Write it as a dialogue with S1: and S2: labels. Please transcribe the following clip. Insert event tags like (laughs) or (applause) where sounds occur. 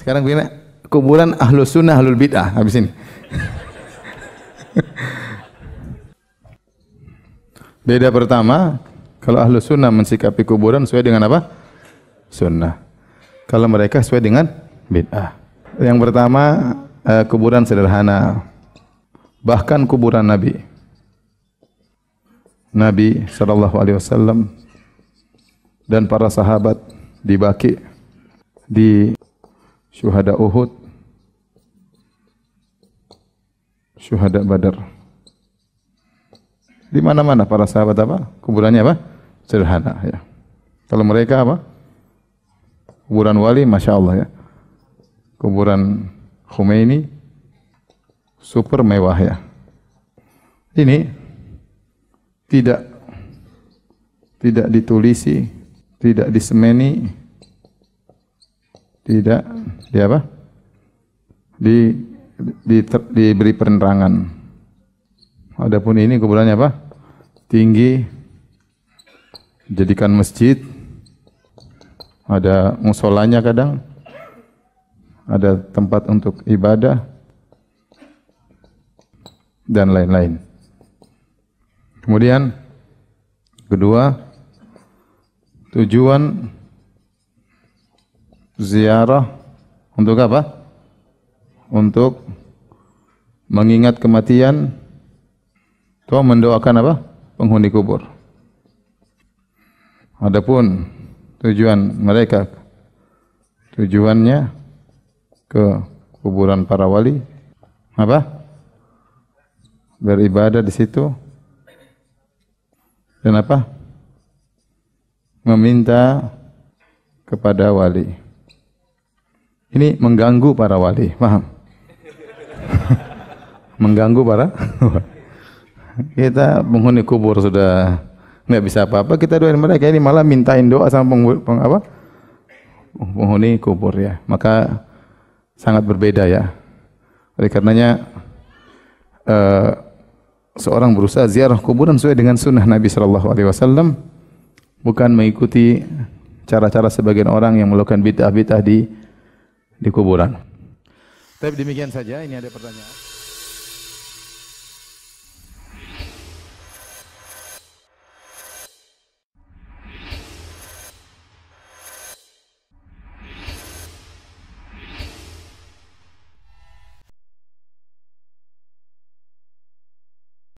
S1: Sekarang gimana? Kuburan ahlus sunnah ahlul bid'ah habis ini. (laughs) Beda pertama, kalau ahlus sunnah mensikapi kuburan sesuai dengan apa? Sunnah. Kalau mereka sesuai dengan bid'ah. Yang pertama, eh, kuburan sederhana. Bahkan kuburan Nabi. Nabi sallallahu alaihi wasallam dan para sahabat dibaki di syuhada Uhud, syuhada Badar. Di mana-mana para sahabat apa? Kuburannya apa? Sederhana ya. Kalau mereka apa? Kuburan wali, masya Allah ya. Kuburan Khomeini, super mewah ya. Ini tidak tidak ditulisi, tidak disemeni, tidak di apa? Di, di ter, diberi penerangan. Adapun ini kuburannya apa? Tinggi jadikan masjid. Ada musolanya kadang. Ada tempat untuk ibadah dan lain-lain. Kemudian kedua tujuan ziarah untuk apa? Untuk mengingat kematian atau mendoakan apa? penghuni kubur. Adapun tujuan mereka tujuannya ke kuburan para wali apa? beribadah di situ dan apa? meminta kepada wali. Ini mengganggu para wali, paham? mengganggu para (laughs) kita menghuni kubur sudah nggak bisa apa-apa kita doain mereka ini malah mintain doa sama peng, peng, apa? penghuni kubur ya maka sangat berbeda ya oleh karenanya uh, seorang berusaha ziarah kuburan sesuai dengan sunnah Nabi Shallallahu Alaihi Wasallam bukan mengikuti cara-cara sebagian orang yang melakukan bid'ah-bid'ah di di kuburan. Tapi demikian saja, ini ada pertanyaan.